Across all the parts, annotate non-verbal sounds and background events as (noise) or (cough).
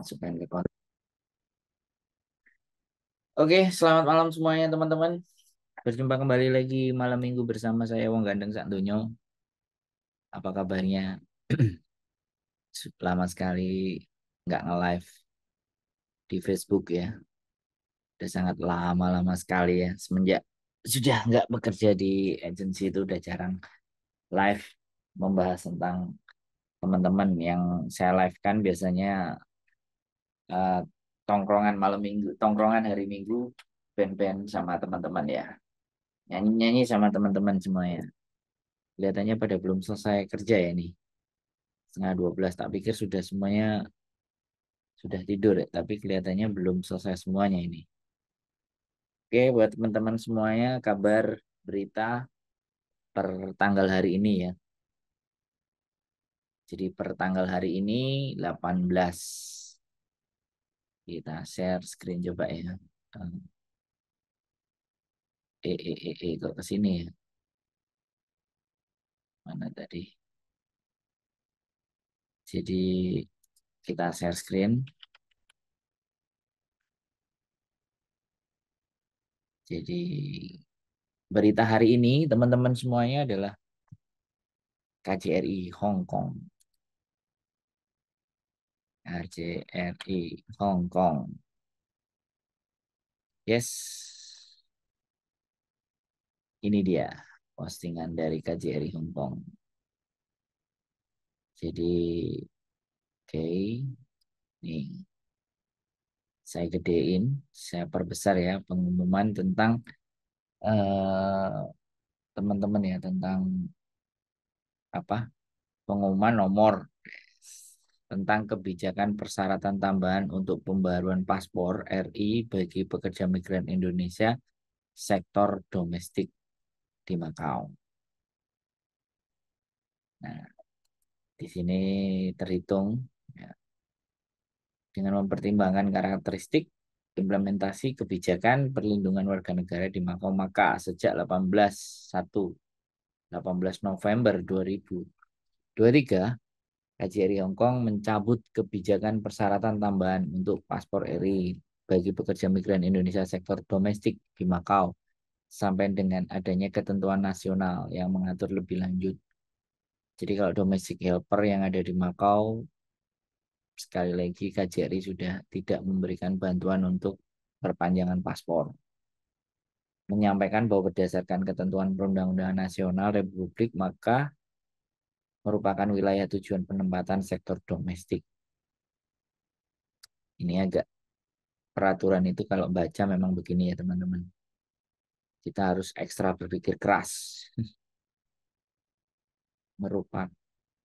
masukkan ke konten. Oke, selamat malam semuanya teman-teman. Berjumpa kembali lagi malam minggu bersama saya Wong Gandeng Santonyo. Apa kabarnya? (clears throat) Lama sekali nggak nge-live di Facebook ya. Udah sangat lama-lama sekali ya. Semenjak sudah nggak bekerja di agensi itu udah jarang live membahas tentang teman-teman yang saya live kan biasanya uh, tongkrongan malam minggu, tongkrongan hari minggu, band-band sama teman-teman ya. Nyanyi-nyanyi sama teman-teman semuanya. Kelihatannya pada belum selesai kerja ya nih. Setengah 12, tak pikir sudah semuanya sudah tidur ya, tapi kelihatannya belum selesai semuanya ini. Oke, buat teman-teman semuanya, kabar berita per tanggal hari ini ya. Jadi per tanggal hari ini 18 kita share screen coba ya. E e e e kok ke sini ya? Mana tadi? Jadi kita share screen. Jadi berita hari ini teman-teman semuanya adalah KJRI Hong Kong. RJRI e, Hong Kong. Yes. Ini dia postingan dari KJRI Hong Kong. Jadi oke. Okay. Nih. Saya gedein, saya perbesar ya pengumuman tentang eh, teman-teman uh, ya tentang apa? pengumuman nomor tentang kebijakan persyaratan tambahan untuk pembaruan paspor RI bagi pekerja migran Indonesia sektor domestik di Makau. Nah, di sini terhitung ya, dengan mempertimbangkan karakteristik implementasi kebijakan perlindungan warga negara di Makau Maka sejak 1 18 November 2023 KJRI Hong Kong mencabut kebijakan persyaratan tambahan untuk paspor RI bagi pekerja migran Indonesia sektor domestik di Makau sampai dengan adanya ketentuan nasional yang mengatur lebih lanjut. Jadi kalau domestic helper yang ada di Makau sekali lagi KJRI sudah tidak memberikan bantuan untuk perpanjangan paspor. Menyampaikan bahwa berdasarkan ketentuan Perundang-Undangan Nasional Republik maka merupakan wilayah tujuan penempatan sektor domestik. Ini agak peraturan itu kalau baca memang begini ya teman-teman. Kita harus ekstra berpikir keras. (laughs) merupakan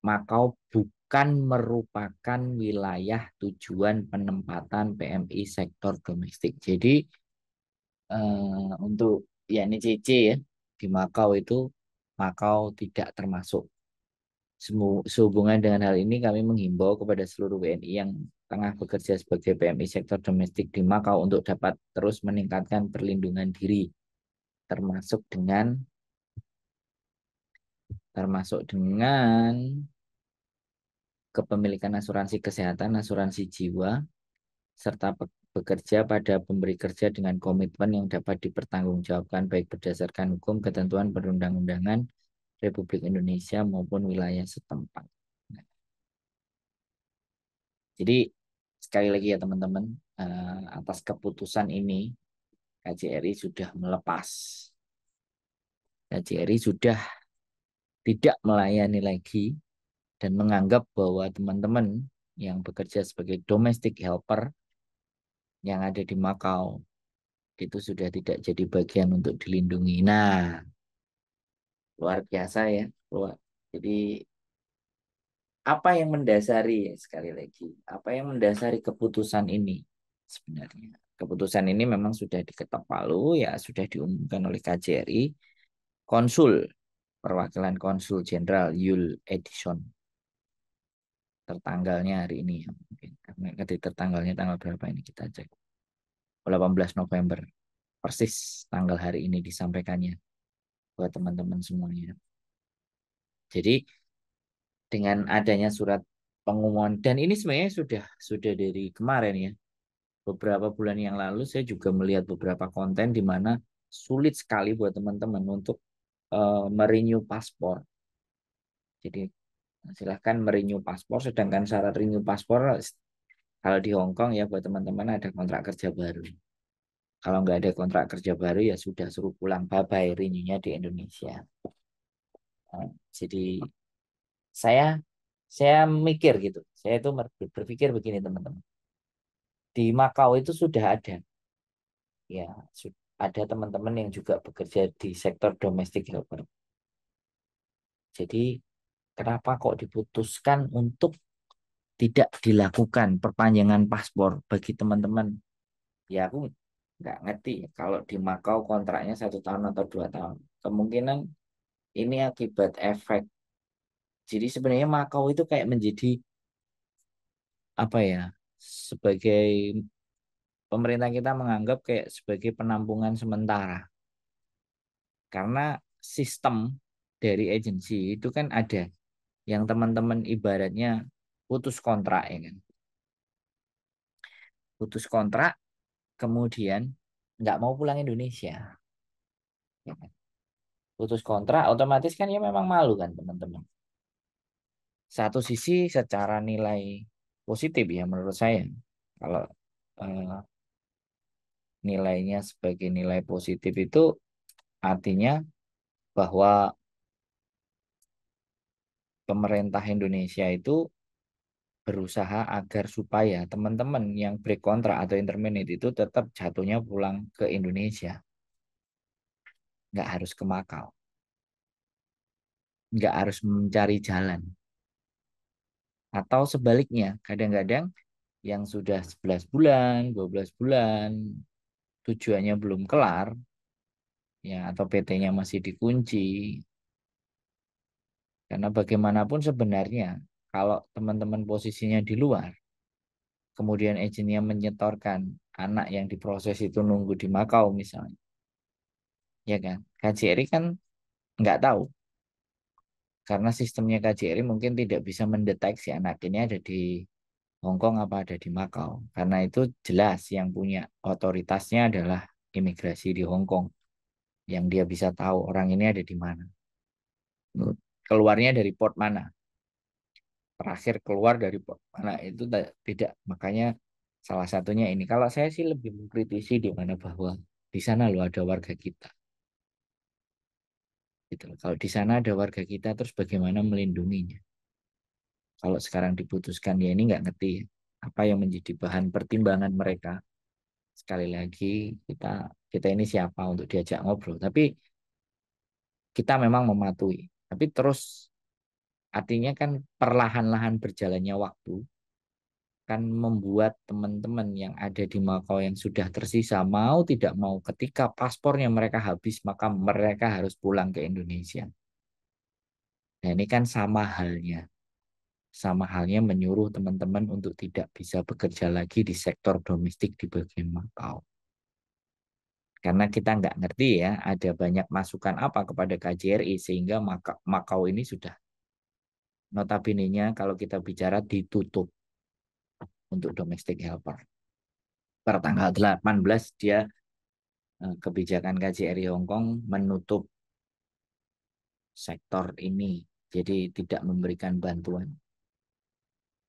Makau bukan merupakan wilayah tujuan penempatan PMI sektor domestik. Jadi eh, untuk ya ini CC ya di Makau itu Makau tidak termasuk Sehubungan dengan hal ini, kami menghimbau kepada seluruh WNI yang tengah bekerja sebagai PMI sektor domestik di Makau untuk dapat terus meningkatkan perlindungan diri, termasuk dengan termasuk dengan kepemilikan asuransi kesehatan, asuransi jiwa, serta bekerja pada pemberi kerja dengan komitmen yang dapat dipertanggungjawabkan baik berdasarkan hukum, ketentuan perundang-undangan, Republik Indonesia maupun wilayah setempat. Nah. Jadi sekali lagi ya teman-teman, eh, atas keputusan ini KJRI sudah melepas. KJRI sudah tidak melayani lagi dan menganggap bahwa teman-teman yang bekerja sebagai domestic helper yang ada di Makau itu sudah tidak jadi bagian untuk dilindungi. Nah, luar biasa ya luar jadi apa yang mendasari sekali lagi apa yang mendasari keputusan ini sebenarnya keputusan ini memang sudah diketok palu ya sudah diumumkan oleh KJRI konsul perwakilan konsul jenderal Yul Edison tertanggalnya hari ini ya mungkin karena ketika tertanggalnya tanggal berapa ini kita cek 18 November persis tanggal hari ini disampaikannya buat teman-teman semuanya. Jadi dengan adanya surat pengumuman dan ini sebenarnya sudah sudah dari kemarin ya. Beberapa bulan yang lalu saya juga melihat beberapa konten di mana sulit sekali buat teman-teman untuk uh, merenew paspor. Jadi silahkan merenew paspor sedangkan syarat renew paspor kalau di Hong Kong ya buat teman-teman ada kontrak kerja baru. Kalau nggak ada kontrak kerja baru ya sudah suruh pulang bye bye di Indonesia. Nah, jadi saya saya mikir gitu. Saya itu berpikir begini teman-teman. Di Makau itu sudah ada. Ya, ada teman-teman yang juga bekerja di sektor domestic helper. Jadi kenapa kok diputuskan untuk tidak dilakukan perpanjangan paspor bagi teman-teman? Ya aku nggak ngerti kalau di Makau kontraknya satu tahun atau dua tahun. Kemungkinan ini akibat efek. Jadi sebenarnya Makau itu kayak menjadi apa ya sebagai pemerintah kita menganggap kayak sebagai penampungan sementara. Karena sistem dari agensi itu kan ada yang teman-teman ibaratnya putus kontrak ya kan. Putus kontrak kemudian nggak mau pulang Indonesia. Ya kan? Putus kontrak otomatis kan ya memang malu kan teman-teman. Satu sisi secara nilai positif ya menurut saya. Kalau eh, nilainya sebagai nilai positif itu artinya bahwa pemerintah Indonesia itu berusaha agar supaya teman-teman yang break kontrak atau intermittent itu tetap jatuhnya pulang ke Indonesia. Nggak harus ke Makau. Nggak harus mencari jalan. Atau sebaliknya, kadang-kadang yang sudah 11 bulan, 12 bulan, tujuannya belum kelar, ya atau PT-nya masih dikunci, karena bagaimanapun sebenarnya kalau teman-teman posisinya di luar, kemudian agentnya menyetorkan anak yang diproses itu nunggu di Makau misalnya. Ya kan? KJRI kan nggak tahu. Karena sistemnya KJRI mungkin tidak bisa mendeteksi anak ini ada di Hong Kong apa ada di Makau. Karena itu jelas yang punya otoritasnya adalah imigrasi di Hong Kong. Yang dia bisa tahu orang ini ada di mana. Keluarnya dari port mana terakhir keluar dari mana itu tidak makanya salah satunya ini kalau saya sih lebih mengkritisi di mana bahwa di sana lo ada warga kita gitu kalau di sana ada warga kita terus bagaimana melindunginya kalau sekarang diputuskan ya ini nggak ngerti ya, apa yang menjadi bahan pertimbangan mereka sekali lagi kita kita ini siapa untuk diajak ngobrol tapi kita memang mematuhi tapi terus Artinya kan perlahan-lahan berjalannya waktu kan membuat teman-teman yang ada di Makau yang sudah tersisa mau tidak mau ketika paspornya mereka habis maka mereka harus pulang ke Indonesia. Nah ini kan sama halnya. Sama halnya menyuruh teman-teman untuk tidak bisa bekerja lagi di sektor domestik di bagian Makau. Karena kita nggak ngerti ya ada banyak masukan apa kepada KJRI sehingga Makau ini sudah notabene-nya kalau kita bicara ditutup untuk domestic helper. Per tanggal 18 dia eh, kebijakan KJRI Hong Kong menutup sektor ini. Jadi tidak memberikan bantuan.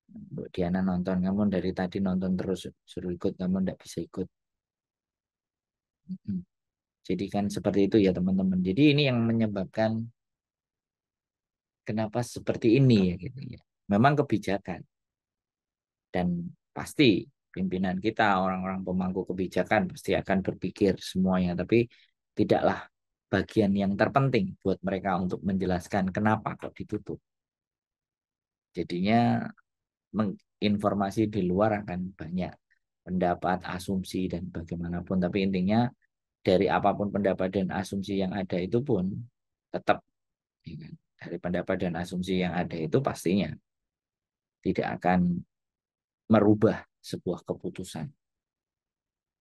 Bu Diana nonton, kamu dari tadi nonton terus, suruh ikut, kamu tidak bisa ikut. Jadi kan seperti itu ya teman-teman. Jadi ini yang menyebabkan kenapa seperti ini ya gitu ya. Memang kebijakan dan pasti pimpinan kita orang-orang pemangku kebijakan pasti akan berpikir semuanya tapi tidaklah bagian yang terpenting buat mereka untuk menjelaskan kenapa kok ditutup. Jadinya informasi di luar akan banyak pendapat, asumsi dan bagaimanapun tapi intinya dari apapun pendapat dan asumsi yang ada itu pun tetap ya kan, dari pendapat dan asumsi yang ada itu pastinya tidak akan merubah sebuah keputusan.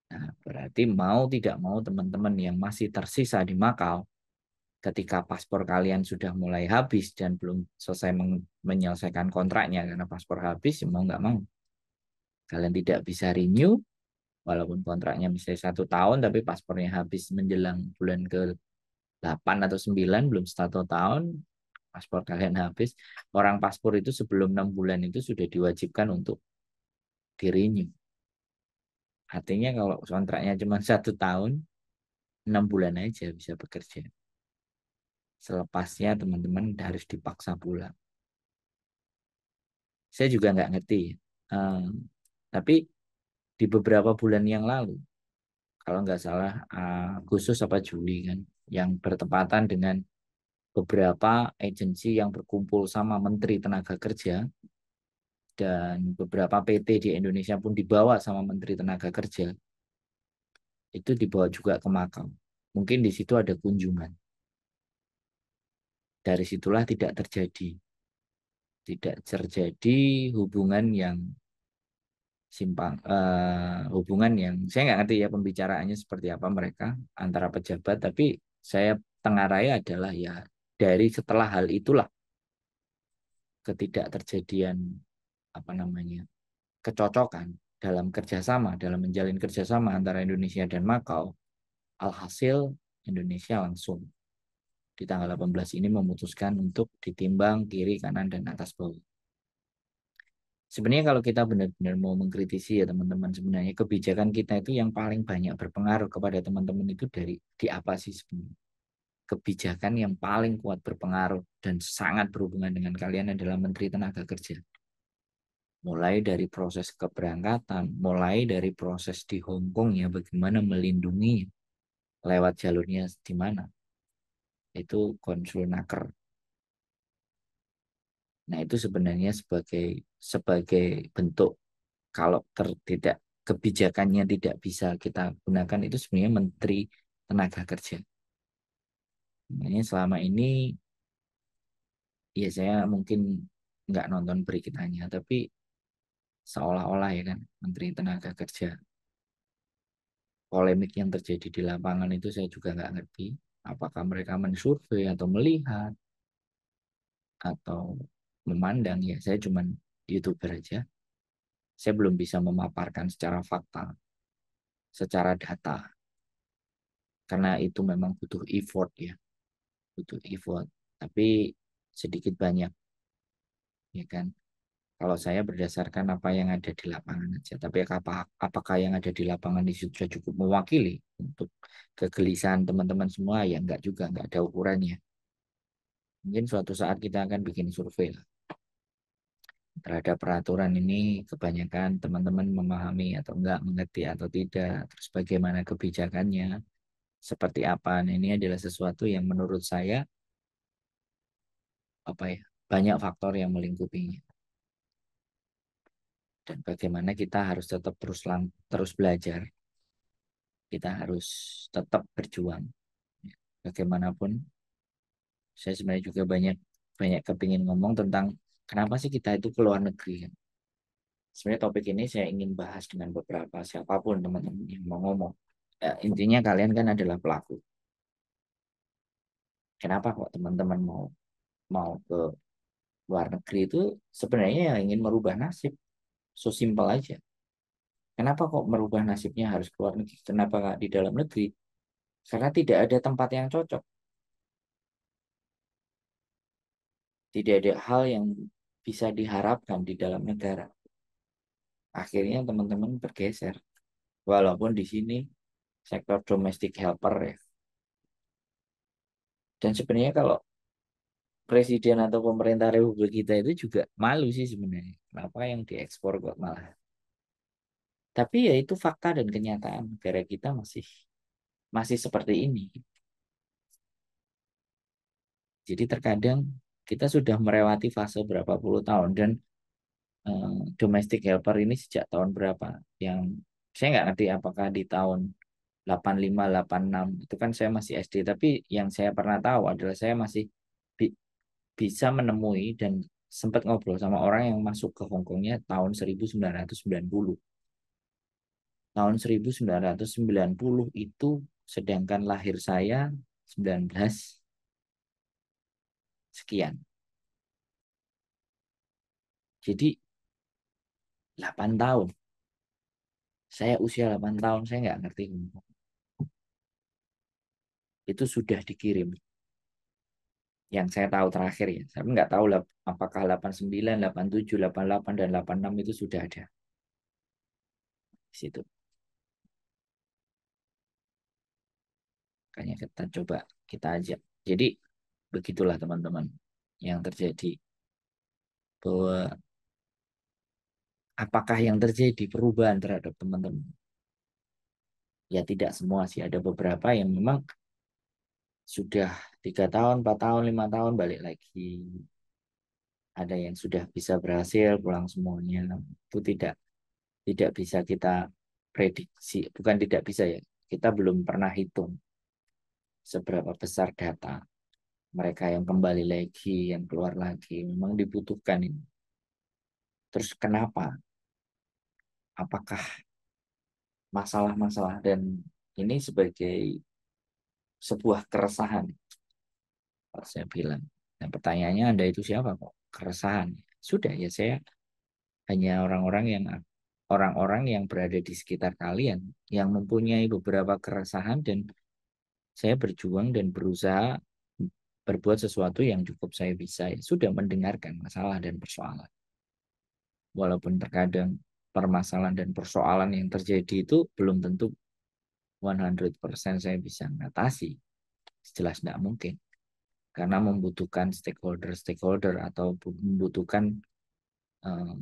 Nah, berarti mau tidak mau teman-teman yang masih tersisa di Makau ketika paspor kalian sudah mulai habis dan belum selesai menyelesaikan kontraknya karena paspor habis ya mau nggak mau kalian tidak bisa renew walaupun kontraknya misalnya satu tahun tapi paspornya habis menjelang bulan ke 8 atau 9 belum satu tahun paspor kalian habis, orang paspor itu sebelum enam bulan itu sudah diwajibkan untuk dirinya. Artinya kalau kontraknya cuma (laughs) satu tahun, enam bulan aja bisa bekerja. Selepasnya teman-teman harus dipaksa pulang. Saya juga nggak ngerti. Um, tapi di beberapa bulan yang lalu, kalau nggak salah uh, eh, khusus apa Juli kan, yang bertepatan dengan beberapa agensi yang berkumpul sama Menteri Tenaga Kerja dan beberapa PT di Indonesia pun dibawa sama Menteri Tenaga Kerja itu dibawa juga ke makam Mungkin di situ ada kunjungan. Dari situlah tidak terjadi tidak terjadi hubungan yang simpang uh, hubungan yang saya nggak ngerti ya pembicaraannya seperti apa mereka antara pejabat tapi saya tengah raya adalah ya dari setelah hal itulah ketidakterjadian apa namanya kecocokan dalam kerjasama dalam menjalin kerjasama antara Indonesia dan Makau alhasil Indonesia langsung di tanggal 18 ini memutuskan untuk ditimbang kiri kanan dan atas bawah sebenarnya kalau kita benar-benar mau mengkritisi ya teman-teman sebenarnya kebijakan kita itu yang paling banyak berpengaruh kepada teman-teman itu dari di apa sih sebenarnya kebijakan yang paling kuat berpengaruh dan sangat berhubungan dengan kalian adalah Menteri Tenaga Kerja. Mulai dari proses keberangkatan, mulai dari proses di Hong Kong ya bagaimana melindungi lewat jalurnya di mana. Itu konsul naker. Nah, itu sebenarnya sebagai sebagai bentuk kalau ter, tidak kebijakannya tidak bisa kita gunakan itu sebenarnya menteri tenaga kerja Makanya nah, selama ini ya saya mungkin nggak nonton beritanya, tapi seolah-olah ya kan Menteri Tenaga Kerja polemik yang terjadi di lapangan itu saya juga nggak ngerti apakah mereka mensurvei atau melihat atau memandang ya saya cuman youtuber aja saya belum bisa memaparkan secara fakta secara data karena itu memang butuh effort ya butuh effort tapi sedikit banyak ya kan kalau saya berdasarkan apa yang ada di lapangan aja tapi apa apakah yang ada di lapangan itu sudah cukup mewakili untuk kegelisahan teman-teman semua ya enggak juga enggak ada ukurannya mungkin suatu saat kita akan bikin survei lah terhadap peraturan ini kebanyakan teman-teman memahami atau enggak mengerti atau tidak terus bagaimana kebijakannya seperti apa. Nah, ini adalah sesuatu yang menurut saya apa ya banyak faktor yang melingkupinya. Dan bagaimana kita harus tetap terus lang terus belajar. Kita harus tetap berjuang. Bagaimanapun saya sebenarnya juga banyak banyak kepingin ngomong tentang kenapa sih kita itu keluar negeri. Kan. Sebenarnya topik ini saya ingin bahas dengan beberapa siapapun teman-teman yang mau ngomong Ya, intinya kalian kan adalah pelaku kenapa kok teman-teman mau mau ke luar negeri itu sebenarnya yang ingin merubah nasib so simple aja kenapa kok merubah nasibnya harus luar negeri kenapa nggak di dalam negeri karena tidak ada tempat yang cocok tidak ada hal yang bisa diharapkan di dalam negara akhirnya teman-teman bergeser walaupun di sini sektor domestik helper ya. Dan sebenarnya kalau presiden atau pemerintah republik kita itu juga malu sih sebenarnya. Kenapa yang diekspor kok malah. Tapi ya itu fakta dan kenyataan negara kita masih masih seperti ini. Jadi terkadang kita sudah melewati fase berapa puluh tahun dan eh, domestic helper ini sejak tahun berapa yang saya nggak ngerti apakah di tahun 85 86 itu kan saya masih SD tapi yang saya pernah tahu adalah saya masih bi bisa menemui dan sempat ngobrol sama orang yang masuk ke Hongkongnya tahun 1990 tahun 1990 itu sedangkan lahir saya 19 sekian. Jadi 8 tahun. Saya usia 8 tahun, saya nggak ngerti Hongkong itu sudah dikirim. Yang saya tahu terakhir ya, saya nggak tahu apakah 89, 87, 88, dan 86 itu sudah ada. Di situ. Makanya kita coba kita ajak. Jadi begitulah teman-teman yang terjadi. Bahwa apakah yang terjadi perubahan terhadap teman-teman? ya tidak semua sih ada beberapa yang memang sudah tiga tahun, empat tahun, lima tahun balik lagi. Ada yang sudah bisa berhasil pulang semuanya. Itu tidak tidak bisa kita prediksi, bukan tidak bisa ya. Kita belum pernah hitung seberapa besar data mereka yang kembali lagi, yang keluar lagi. Memang dibutuhkan ini. Terus kenapa? Apakah masalah-masalah dan ini sebagai sebuah keresahan. Saya bilang. Nah, pertanyaannya Anda itu siapa kok? Keresahan. Sudah ya saya hanya orang-orang yang orang-orang yang berada di sekitar kalian yang mempunyai beberapa keresahan dan saya berjuang dan berusaha berbuat sesuatu yang cukup saya bisa. Ya sudah mendengarkan masalah dan persoalan. Walaupun terkadang permasalahan dan persoalan yang terjadi itu belum tentu 100% saya bisa mengatasi, jelas tidak mungkin. Karena membutuhkan stakeholder-stakeholder atau membutuhkan um,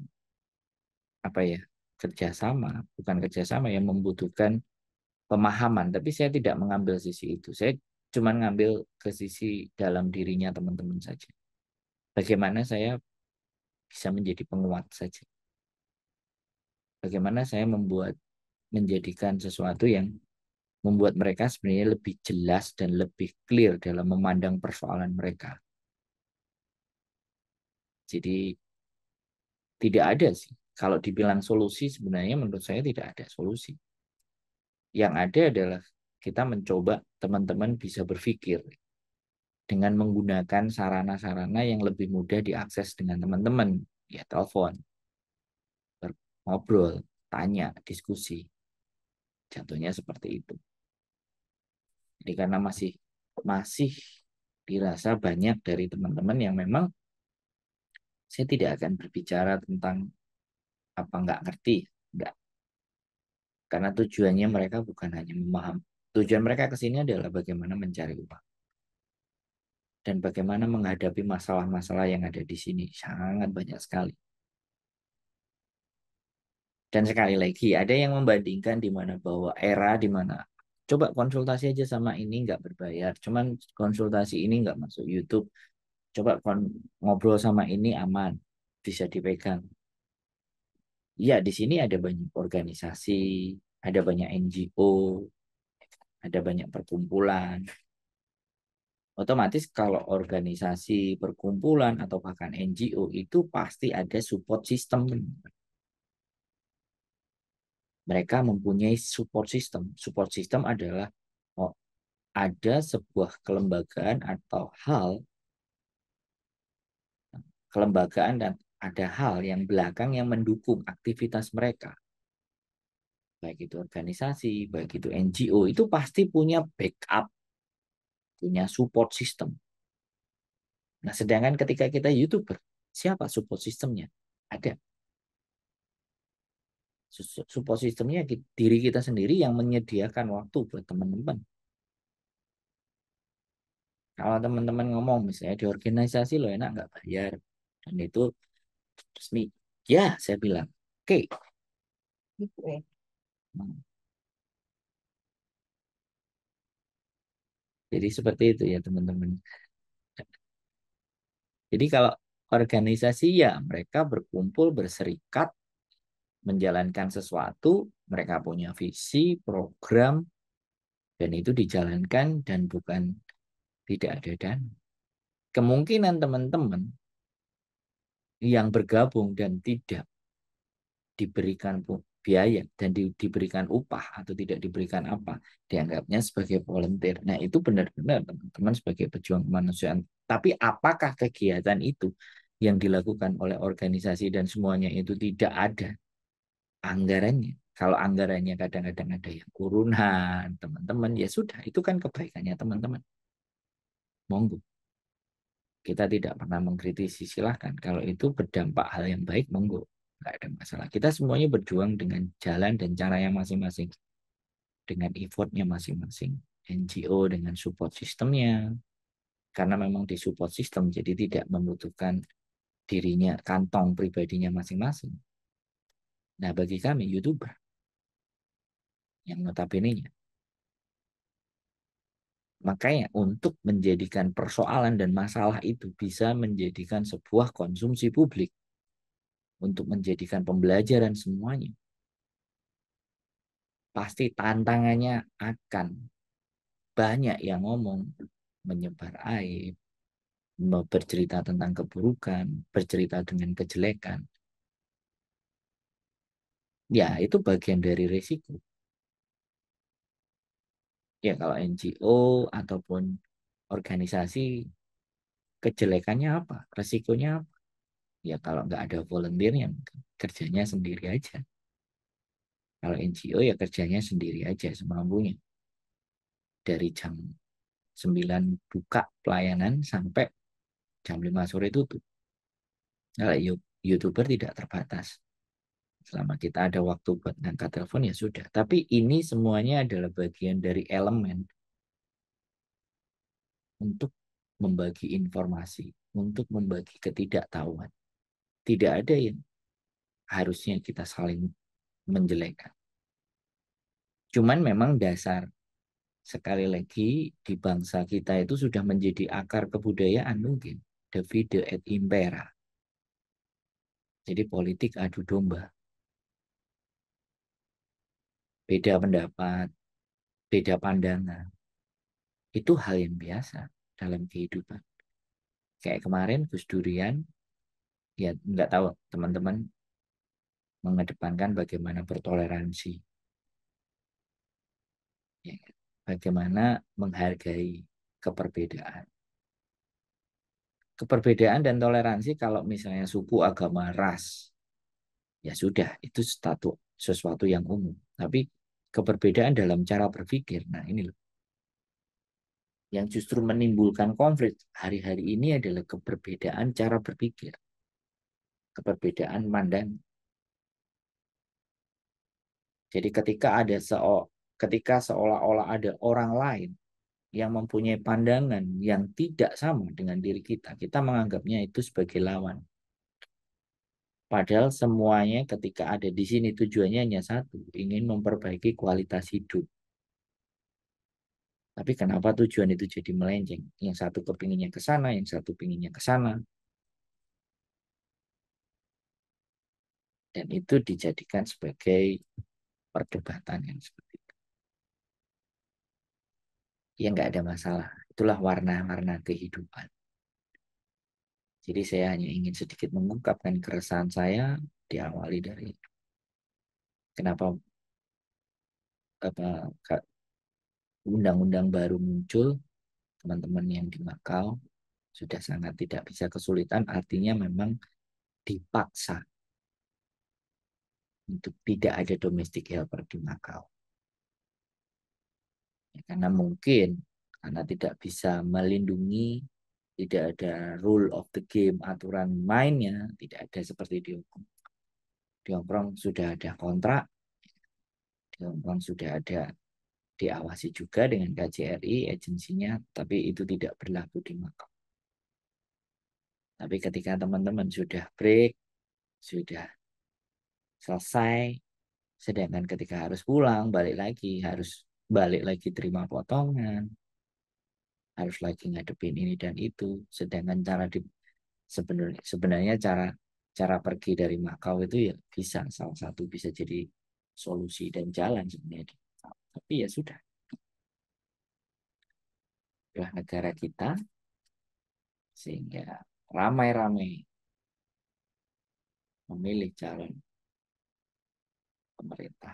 apa ya kerjasama, bukan kerjasama yang membutuhkan pemahaman. Tapi saya tidak mengambil sisi itu. Saya cuma ngambil ke sisi dalam dirinya teman-teman saja. Bagaimana saya bisa menjadi penguat saja. Bagaimana saya membuat menjadikan sesuatu yang membuat mereka sebenarnya lebih jelas dan lebih clear dalam memandang persoalan mereka. Jadi tidak ada sih. Kalau dibilang solusi sebenarnya menurut saya tidak ada solusi. Yang ada adalah kita mencoba teman-teman bisa berpikir dengan menggunakan sarana-sarana yang lebih mudah diakses dengan teman-teman, ya telepon, ngobrol, tanya, diskusi. Jatuhnya seperti itu. Jadi karena masih masih dirasa banyak dari teman-teman yang memang saya tidak akan berbicara tentang apa nggak ngerti, nggak. Karena tujuannya mereka bukan hanya memaham. Tujuan mereka ke sini adalah bagaimana mencari uang. Dan bagaimana menghadapi masalah-masalah yang ada di sini. Sangat banyak sekali. Dan sekali lagi, ada yang membandingkan di mana bahwa era di mana coba konsultasi aja sama ini nggak berbayar cuman konsultasi ini nggak masuk YouTube coba ngobrol sama ini aman bisa dipegang ya di sini ada banyak organisasi ada banyak NGO ada banyak perkumpulan otomatis kalau organisasi perkumpulan atau bahkan NGO itu pasti ada support system mereka mempunyai support system. Support system adalah oh, ada sebuah kelembagaan atau hal kelembagaan dan ada hal yang belakang yang mendukung aktivitas mereka. Baik itu organisasi, baik itu NGO, itu pasti punya backup, punya support system. Nah, sedangkan ketika kita YouTuber, siapa support systemnya? Ada support sistemnya diri kita sendiri yang menyediakan waktu buat teman-teman. Kalau teman-teman ngomong misalnya di organisasi lo enak nggak bayar dan itu resmi, ya saya bilang oke. Okay. Hmm. Jadi seperti itu ya teman-teman. Jadi kalau organisasi ya mereka berkumpul berserikat menjalankan sesuatu, mereka punya visi, program, dan itu dijalankan dan bukan tidak ada dana. Kemungkinan teman-teman yang bergabung dan tidak diberikan biaya dan di, diberikan upah atau tidak diberikan apa dianggapnya sebagai volunteer. Nah itu benar-benar teman-teman sebagai pejuang kemanusiaan. Tapi apakah kegiatan itu yang dilakukan oleh organisasi dan semuanya itu tidak ada anggarannya. Kalau anggarannya kadang-kadang ada yang kurunan, teman-teman, ya sudah, itu kan kebaikannya teman-teman. Monggo. Kita tidak pernah mengkritisi, silahkan. Kalau itu berdampak hal yang baik, monggo. Tidak ada masalah. Kita semuanya berjuang dengan jalan dan cara yang masing-masing. Dengan effortnya masing-masing. NGO dengan support sistemnya. Karena memang di support sistem, jadi tidak membutuhkan dirinya, kantong pribadinya masing-masing Nah, bagi kami YouTuber yang notabene Makanya untuk menjadikan persoalan dan masalah itu bisa menjadikan sebuah konsumsi publik untuk menjadikan pembelajaran semuanya. Pasti tantangannya akan banyak yang ngomong menyebar aib, bercerita tentang keburukan, bercerita dengan kejelekan, Ya, itu bagian dari resiko Ya, kalau NGO ataupun organisasi, kejelekannya apa? Resikonya apa? Ya, kalau nggak ada volunteer yang kerjanya sendiri aja. Kalau NGO ya kerjanya sendiri aja semampunya. Dari jam 9 buka pelayanan sampai jam 5 sore tutup. Kalau YouTuber tidak terbatas. Selama kita ada waktu buat ngangkat telepon ya sudah. Tapi ini semuanya adalah bagian dari elemen untuk membagi informasi, untuk membagi ketidaktahuan. Tidak ada yang harusnya kita saling menjelekkan. Cuman memang dasar sekali lagi di bangsa kita itu sudah menjadi akar kebudayaan mungkin. the Davide et impera. Jadi politik adu domba beda pendapat, beda pandangan. Itu hal yang biasa dalam kehidupan. Kayak kemarin Gus Durian, ya nggak tahu teman-teman mengedepankan bagaimana bertoleransi. Ya, bagaimana menghargai keperbedaan. Keperbedaan dan toleransi kalau misalnya suku, agama, ras, ya sudah, itu status sesuatu yang umum tapi keberbedaan dalam cara berpikir. Nah, ini loh. Yang justru menimbulkan konflik hari-hari ini adalah keberbedaan cara berpikir. Keberbedaan mandang. Jadi ketika ada seo ketika seolah-olah ada orang lain yang mempunyai pandangan yang tidak sama dengan diri kita, kita menganggapnya itu sebagai lawan. Padahal semuanya ketika ada di sini tujuannya hanya satu, ingin memperbaiki kualitas hidup. Tapi kenapa tujuan itu jadi melenceng? Yang satu kepinginnya ke sana, yang satu pinginnya ke sana. Dan itu dijadikan sebagai perdebatan yang seperti itu. Ya nggak ada masalah. Itulah warna-warna kehidupan. Jadi saya hanya ingin sedikit mengungkapkan keresahan saya diawali dari kenapa undang-undang baru muncul teman-teman yang di Makau sudah sangat tidak bisa kesulitan artinya memang dipaksa untuk tidak ada domestic helper di Makau. Ya, karena mungkin karena tidak bisa melindungi tidak ada rule of the game aturan mainnya tidak ada seperti di Hongkong di Hongkong sudah ada kontrak di Hongkong sudah ada diawasi juga dengan KJRI agensinya tapi itu tidak berlaku di Makau tapi ketika teman-teman sudah break sudah selesai sedangkan ketika harus pulang balik lagi harus balik lagi terima potongan harus lagi ngadepin ini dan itu sedangkan cara di sebenarnya sebenarnya cara cara pergi dari Makau itu ya bisa salah satu bisa jadi solusi dan jalan sebenarnya tapi ya sudah adalah negara kita sehingga ramai-ramai memilih calon pemerintah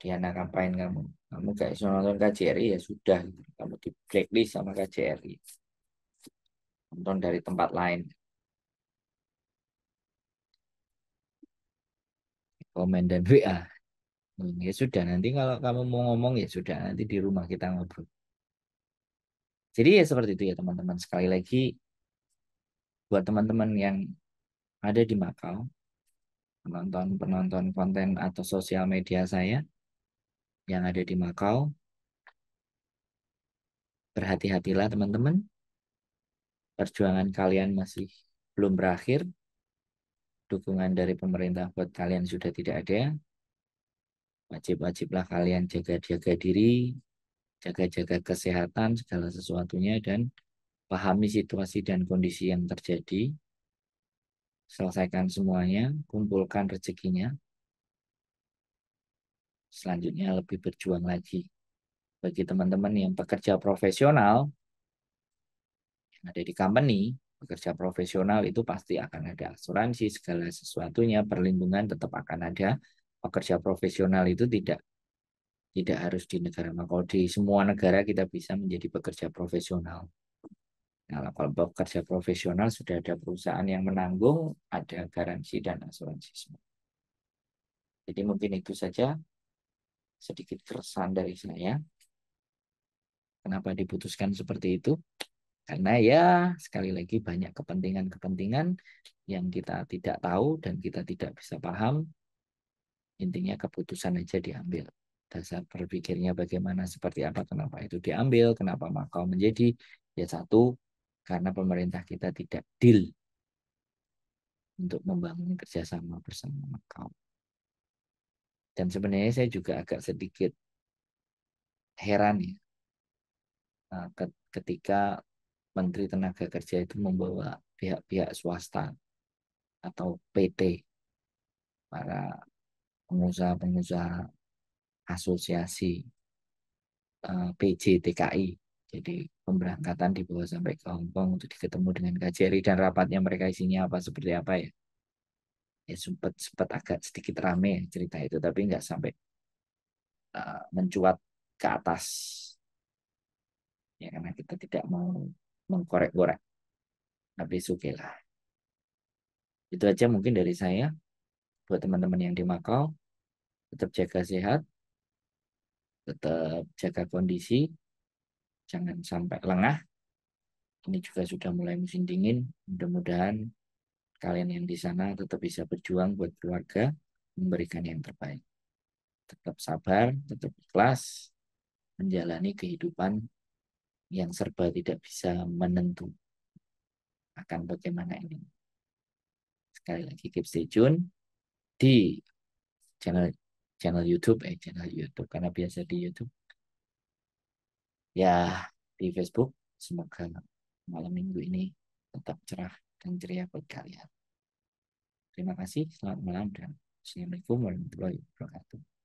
Diana ngapain kamu kamu gak bisa nonton KJRI ya sudah gitu. kamu di blacklist sama KJRI nonton dari tempat lain komen dan WA hmm, ya sudah nanti kalau kamu mau ngomong ya sudah nanti di rumah kita ngobrol jadi ya seperti itu ya teman-teman sekali lagi buat teman-teman yang ada di Makau penonton-penonton konten atau sosial media saya yang ada di Makau. Berhati-hatilah teman-teman. Perjuangan kalian masih belum berakhir. Dukungan dari pemerintah buat kalian sudah tidak ada. Wajib-wajiblah kalian jaga-jaga diri, jaga-jaga kesehatan, segala sesuatunya, dan pahami situasi dan kondisi yang terjadi. Selesaikan semuanya, kumpulkan rezekinya, selanjutnya lebih berjuang lagi. Bagi teman-teman yang pekerja profesional, yang ada di company, pekerja profesional itu pasti akan ada asuransi, segala sesuatunya, perlindungan tetap akan ada. Pekerja profesional itu tidak tidak harus di negara kalau di semua negara kita bisa menjadi pekerja profesional. Nah, kalau pekerja profesional sudah ada perusahaan yang menanggung, ada garansi dan asuransi semua. Jadi mungkin itu saja sedikit keresahan dari saya. Kenapa diputuskan seperti itu? Karena ya sekali lagi banyak kepentingan-kepentingan yang kita tidak tahu dan kita tidak bisa paham. Intinya keputusan aja diambil. Dasar berpikirnya bagaimana, seperti apa, kenapa itu diambil, kenapa Makau menjadi. Ya satu, karena pemerintah kita tidak deal untuk membangun kerjasama bersama Makau. Dan sebenarnya saya juga agak sedikit heran ya eh, ketika Menteri Tenaga Kerja itu membawa pihak-pihak swasta atau PT para pengusaha-pengusaha asosiasi eh, PJTKI jadi pemberangkatan dibawa sampai ke Hongkong untuk diketemu dengan KJRI dan rapatnya mereka isinya apa seperti apa ya ya sempat sempat agak sedikit rame cerita itu tapi nggak sampai uh, mencuat ke atas ya karena kita tidak mau mengkorek-korek tapi suka lah itu aja mungkin dari saya buat teman-teman yang di Makau tetap jaga sehat tetap jaga kondisi jangan sampai lengah ini juga sudah mulai musim dingin mudah-mudahan kalian yang di sana tetap bisa berjuang buat keluarga, memberikan yang terbaik. Tetap sabar, tetap ikhlas, menjalani kehidupan yang serba tidak bisa menentu akan bagaimana ini. Sekali lagi keep stay tune di channel channel YouTube eh channel YouTube karena biasa di YouTube ya di Facebook semoga malam minggu ini tetap cerah ceria buat kalian. Terima kasih, selamat malam dan Assalamualaikum warahmatullahi wabarakatuh.